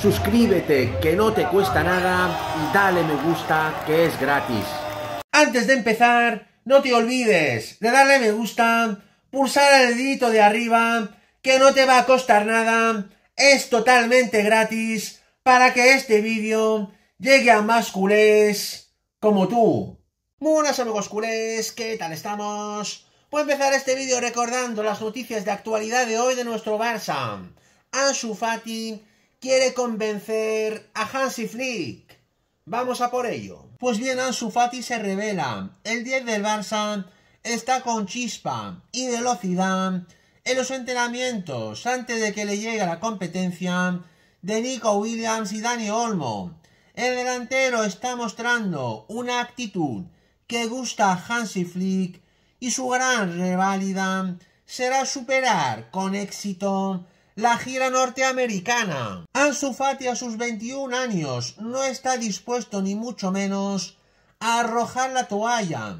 suscríbete que no te cuesta nada y dale me gusta que es gratis. Antes de empezar, no te olvides de darle me gusta, pulsar el dedito de arriba, que no te va a costar nada, es totalmente gratis para que este vídeo llegue a más culés como tú. buenas amigos culés, ¿qué tal estamos? Voy pues a empezar este vídeo recordando las noticias de actualidad de hoy de nuestro Barça. Ansu Fati quiere convencer a Hansi Flick. Vamos a por ello. Pues bien, Ansu Fati se revela. El 10 del Barça está con chispa y velocidad en los entrenamientos antes de que le llegue la competencia de Nico Williams y Dani Olmo. El delantero está mostrando una actitud que gusta a Hansi Flick y su gran reválida será superar con éxito la gira norteamericana. Ansu Fati a sus 21 años no está dispuesto ni mucho menos a arrojar la toalla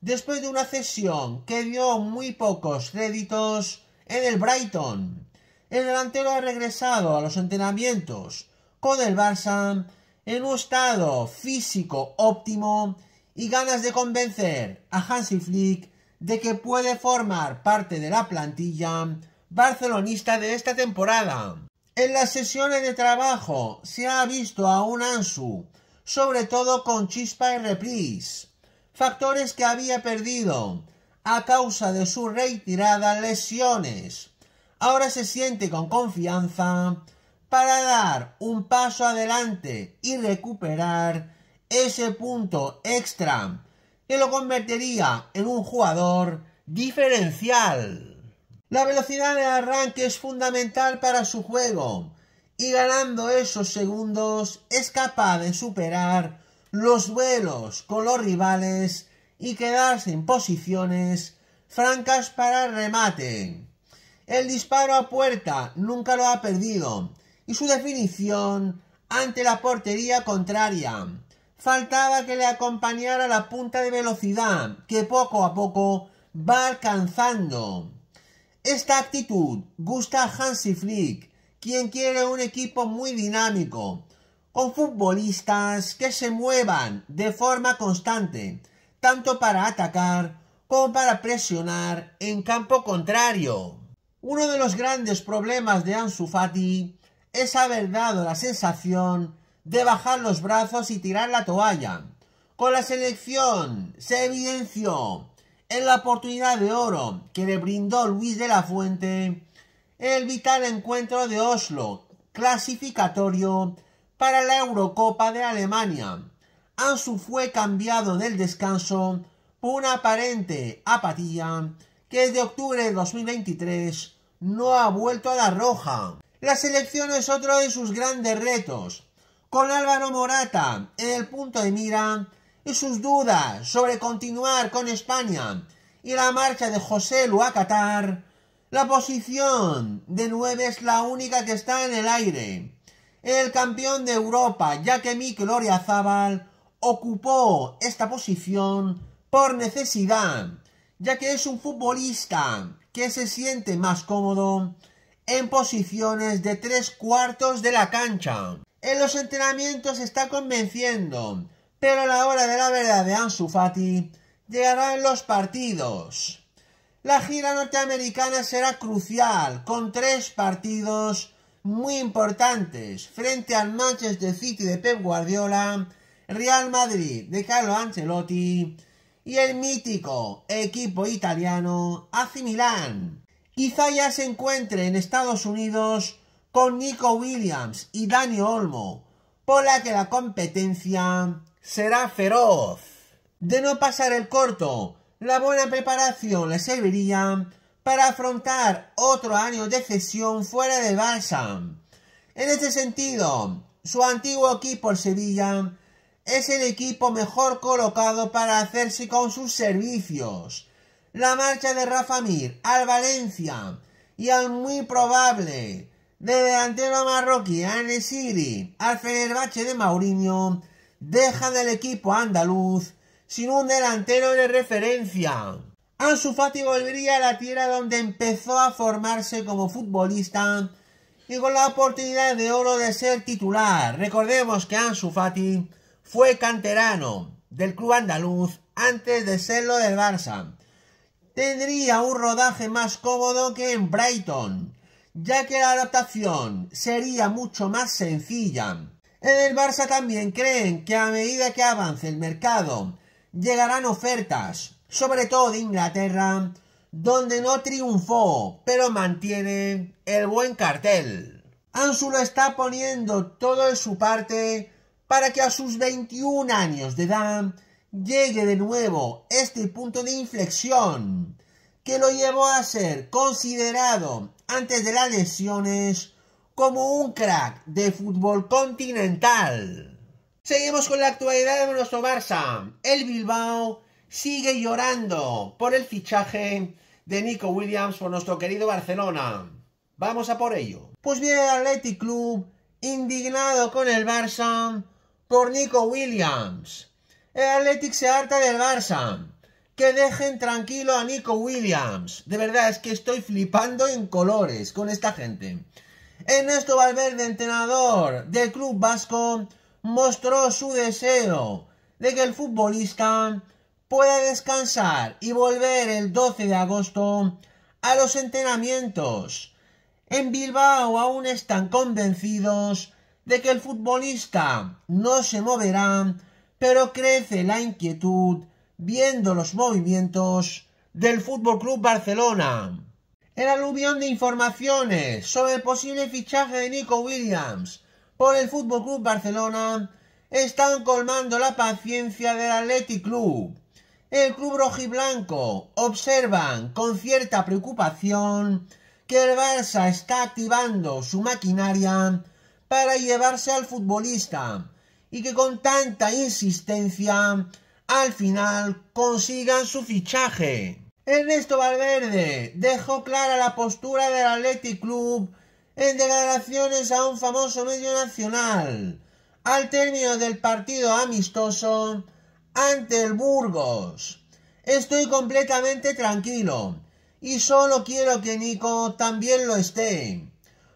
después de una cesión que dio muy pocos créditos en el Brighton. El delantero ha regresado a los entrenamientos con el Barça en un estado físico óptimo y ganas de convencer a Hansi Flick de que puede formar parte de la plantilla barcelonista de esta temporada. En las sesiones de trabajo se ha visto a un Ansu, sobre todo con chispa y reprise, factores que había perdido a causa de su retirada lesiones. Ahora se siente con confianza para dar un paso adelante y recuperar ese punto extra que lo convertiría en un jugador diferencial. La velocidad de arranque es fundamental para su juego y ganando esos segundos es capaz de superar los duelos con los rivales y quedarse en posiciones francas para el remate. El disparo a puerta nunca lo ha perdido y su definición ante la portería contraria. Faltaba que le acompañara la punta de velocidad que poco a poco va alcanzando. Esta actitud gusta a Hansi Flick, quien quiere un equipo muy dinámico, con futbolistas que se muevan de forma constante, tanto para atacar como para presionar en campo contrario. Uno de los grandes problemas de Ansu Fati es haber dado la sensación de bajar los brazos y tirar la toalla. Con la selección se evidenció en la oportunidad de oro que le brindó Luis de la Fuente, el vital encuentro de Oslo, clasificatorio para la Eurocopa de Alemania. Ansu fue cambiado del descanso por una aparente apatía que desde octubre de 2023 no ha vuelto a la roja. La selección es otro de sus grandes retos, con Álvaro Morata en el punto de mira sus dudas sobre continuar con España y la marcha de José Lu a la posición de 9 es la única que está en el aire. El campeón de Europa, ya que Mikel Zabal... ocupó esta posición por necesidad, ya que es un futbolista que se siente más cómodo en posiciones de tres cuartos de la cancha. En los entrenamientos está convenciendo pero la hora de la verdad de Ansu Fati en los partidos. La gira norteamericana será crucial, con tres partidos muy importantes, frente al Manchester City de Pep Guardiola, Real Madrid de Carlo Ancelotti y el mítico equipo italiano AC Milan. Quizá ya se encuentre en Estados Unidos con Nico Williams y Dani Olmo, por la que la competencia será feroz. De no pasar el corto, la buena preparación le serviría para afrontar otro año de cesión fuera de balsam. En este sentido, su antiguo equipo, el Sevilla, es el equipo mejor colocado para hacerse con sus servicios. La marcha de Rafa Mir al Valencia y al muy probable de delantero marroquí al al Fenerbahce de Mourinho Deja del equipo andaluz sin un delantero de referencia. Ansu Fati volvería a la tierra donde empezó a formarse como futbolista y con la oportunidad de oro de ser titular. Recordemos que Ansu Fati fue canterano del club andaluz antes de serlo del Barça. Tendría un rodaje más cómodo que en Brighton, ya que la adaptación sería mucho más sencilla en el Barça también creen que a medida que avance el mercado llegarán ofertas, sobre todo de Inglaterra, donde no triunfó, pero mantiene el buen cartel. lo está poniendo todo en su parte para que a sus 21 años de edad llegue de nuevo este punto de inflexión que lo llevó a ser considerado antes de las lesiones como un crack de fútbol continental. Seguimos con la actualidad de nuestro Barça. El Bilbao sigue llorando por el fichaje de Nico Williams por nuestro querido Barcelona. Vamos a por ello. Pues viene el Athletic Club indignado con el Barça por Nico Williams. El Athletic se harta del Barça. Que dejen tranquilo a Nico Williams. De verdad es que estoy flipando en colores con esta gente esto Valverde, entrenador del club vasco, mostró su deseo de que el futbolista pueda descansar y volver el 12 de agosto a los entrenamientos. En Bilbao aún están convencidos de que el futbolista no se moverá, pero crece la inquietud viendo los movimientos del Fútbol Club Barcelona el aluvión de informaciones sobre el posible fichaje de Nico Williams por el Club Barcelona están colmando la paciencia del Athletic Club. El club rojiblanco observan con cierta preocupación que el Barça está activando su maquinaria para llevarse al futbolista y que con tanta insistencia al final consigan su fichaje. Ernesto Valverde dejó clara la postura del Athletic Club en declaraciones a un famoso medio nacional al término del partido amistoso ante el Burgos. Estoy completamente tranquilo y solo quiero que Nico también lo esté.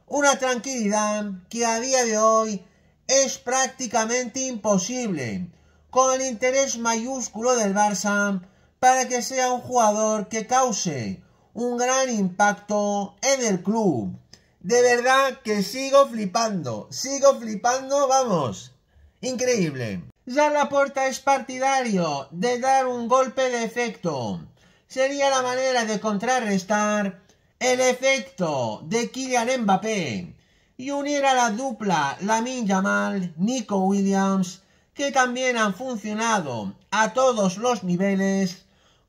Una tranquilidad que a día de hoy es prácticamente imposible con el interés mayúsculo del Barça para que sea un jugador que cause un gran impacto en el club. De verdad que sigo flipando, sigo flipando, vamos. Increíble. Ya la puerta es partidario de dar un golpe de efecto. Sería la manera de contrarrestar el efecto de Kylian Mbappé y unir a la dupla Lamin Yamal, Nico Williams, que también han funcionado a todos los niveles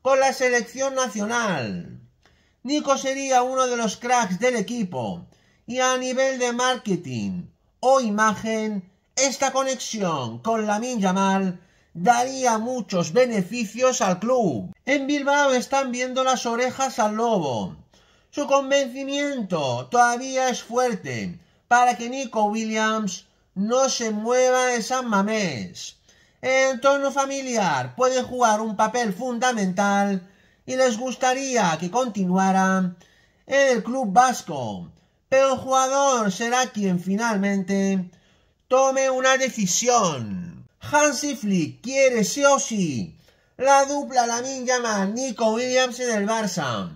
con la selección nacional. Nico sería uno de los cracks del equipo y a nivel de marketing o imagen, esta conexión con la Minjamal daría muchos beneficios al club. En Bilbao están viendo las orejas al lobo. Su convencimiento todavía es fuerte para que Nico Williams no se mueva de San Mamés. Entorno familiar puede jugar un papel fundamental y les gustaría que continuara en el club vasco, pero el jugador será quien finalmente tome una decisión. Hansi Flick quiere sí o sí la dupla Lamin llama Nico Williams en el Barça.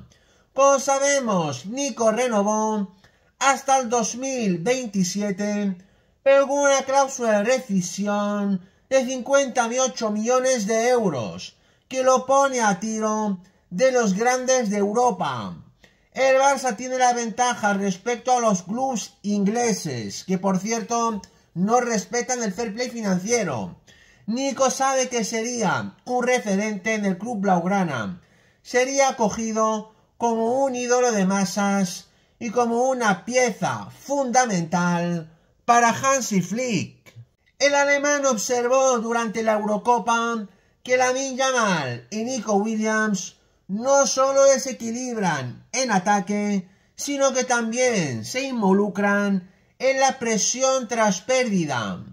Como sabemos, Nico renovó hasta el 2027, pero con una cláusula de rescisión de 58 millones de euros, que lo pone a tiro de los grandes de Europa. El Barça tiene la ventaja respecto a los clubes ingleses, que por cierto no respetan el fair play financiero. Nico sabe que sería un referente en el club blaugrana. Sería acogido como un ídolo de masas y como una pieza fundamental para Hansi Flick. El alemán observó durante la Eurocopa que Lamin Yamal y Nico Williams no solo desequilibran en ataque, sino que también se involucran en la presión tras pérdida.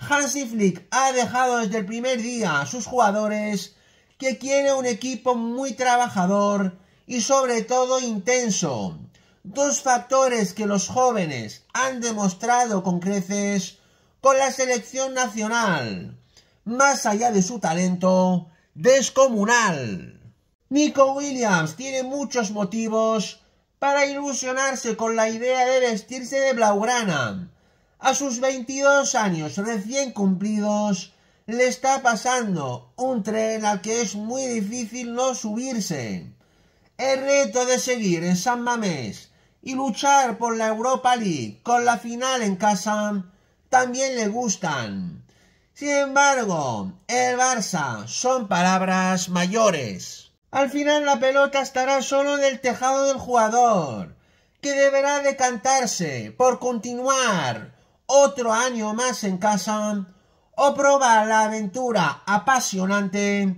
Hansi Flick ha dejado desde el primer día a sus jugadores que quiere un equipo muy trabajador y sobre todo intenso. Dos factores que los jóvenes han demostrado con creces con la selección nacional, más allá de su talento descomunal. Nico Williams tiene muchos motivos para ilusionarse con la idea de vestirse de Blaugrana. A sus 22 años recién cumplidos, le está pasando un tren al que es muy difícil no subirse. El reto de seguir en San Mamés y luchar por la Europa League con la final en casa también le gustan. Sin embargo, el Barça son palabras mayores. Al final la pelota estará solo en el tejado del jugador, que deberá decantarse por continuar otro año más en casa o probar la aventura apasionante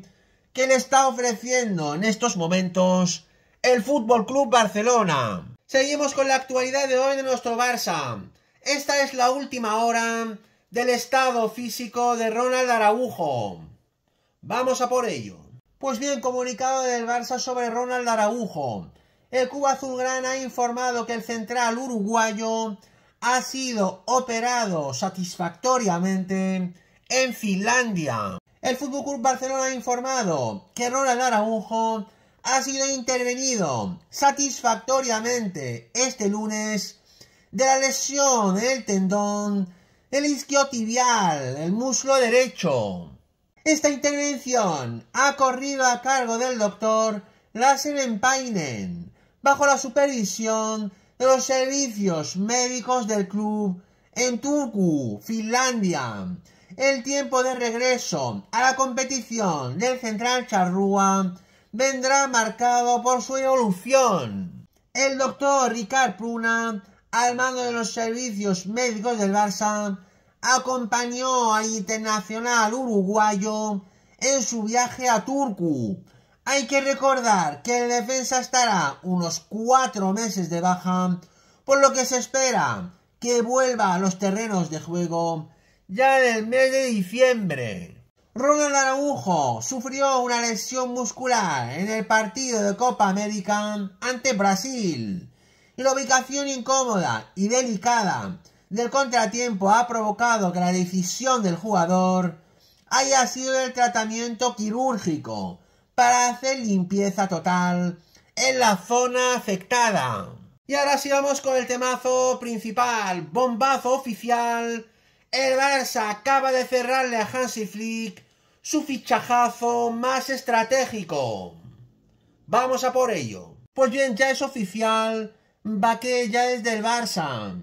que le está ofreciendo en estos momentos el Fútbol Club Barcelona. Seguimos con la actualidad de hoy de nuestro Barça. Esta es la última hora del estado físico de Ronald Araujo. Vamos a por ello. Pues bien, comunicado del Barça sobre Ronald Araujo. El Cuba Azulgrana ha informado que el central uruguayo ha sido operado satisfactoriamente en Finlandia. El FC Barcelona ha informado que Ronald Araujo ha sido intervenido satisfactoriamente este lunes de la lesión en el tendón, el isquiotibial, el muslo derecho. Esta intervención ha corrido a cargo del doctor Lassen Painen, bajo la supervisión de los servicios médicos del club en Turku, Finlandia. El tiempo de regreso a la competición del Central Charrúa vendrá marcado por su evolución. El doctor Ricard Pruna al mando de los servicios médicos del Barça, acompañó al internacional uruguayo en su viaje a Turku. Hay que recordar que el defensa estará unos cuatro meses de baja, por lo que se espera que vuelva a los terrenos de juego ya en el mes de diciembre. Ronald Araujo sufrió una lesión muscular en el partido de Copa América ante Brasil la ubicación incómoda y delicada del contratiempo ha provocado que la decisión del jugador haya sido el tratamiento quirúrgico para hacer limpieza total en la zona afectada. Y ahora sí vamos con el temazo principal, bombazo oficial. El Barça acaba de cerrarle a Hansi Flick su fichajazo más estratégico. Vamos a por ello. Pues bien, ya es oficial Baque ya es del Barça.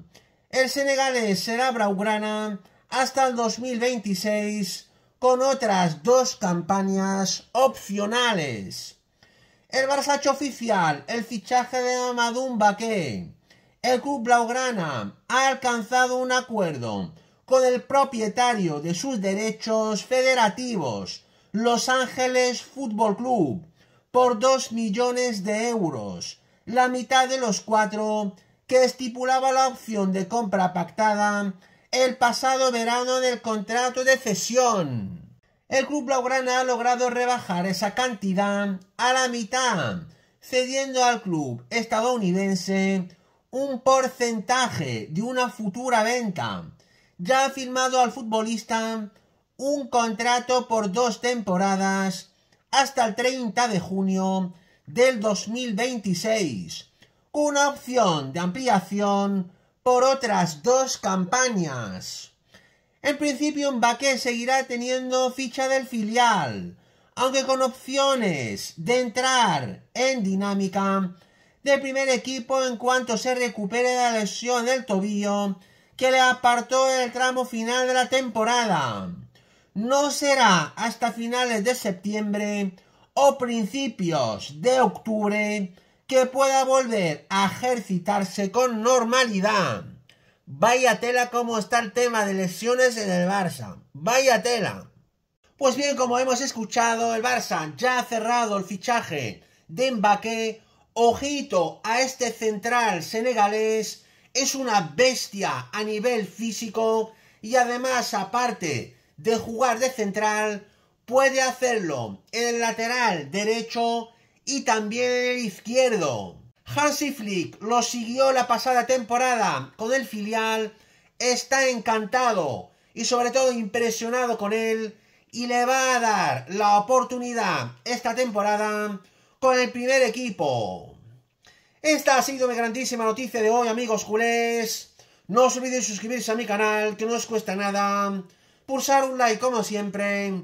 El senegalés será Braugrana hasta el 2026 con otras dos campañas opcionales. El Barça oficial el fichaje de Amadou Baqué. El club blaugrana ha alcanzado un acuerdo con el propietario de sus derechos federativos, Los Ángeles Fútbol Club, por 2 millones de euros la mitad de los cuatro que estipulaba la opción de compra pactada el pasado verano del contrato de cesión. El club blaugrana ha logrado rebajar esa cantidad a la mitad, cediendo al club estadounidense un porcentaje de una futura venta. Ya ha firmado al futbolista un contrato por dos temporadas hasta el 30 de junio del 2026, una opción de ampliación por otras dos campañas. En principio, Mbaqué seguirá teniendo ficha del filial, aunque con opciones de entrar en dinámica del primer equipo en cuanto se recupere la lesión del tobillo que le apartó el tramo final de la temporada. No será hasta finales de septiembre o principios de octubre que pueda volver a ejercitarse con normalidad. Vaya tela como está el tema de lesiones en el Barça. Vaya tela. Pues bien, como hemos escuchado, el Barça ya ha cerrado el fichaje de Embaque. Ojito a este central senegalés. Es una bestia a nivel físico y además aparte de jugar de central, puede hacerlo en el lateral derecho y también en el izquierdo. Hansi Flick lo siguió la pasada temporada con el filial, está encantado y sobre todo impresionado con él y le va a dar la oportunidad esta temporada con el primer equipo. Esta ha sido mi grandísima noticia de hoy amigos culés. No os olvidéis suscribirse a mi canal que no os cuesta nada, pulsar un like como siempre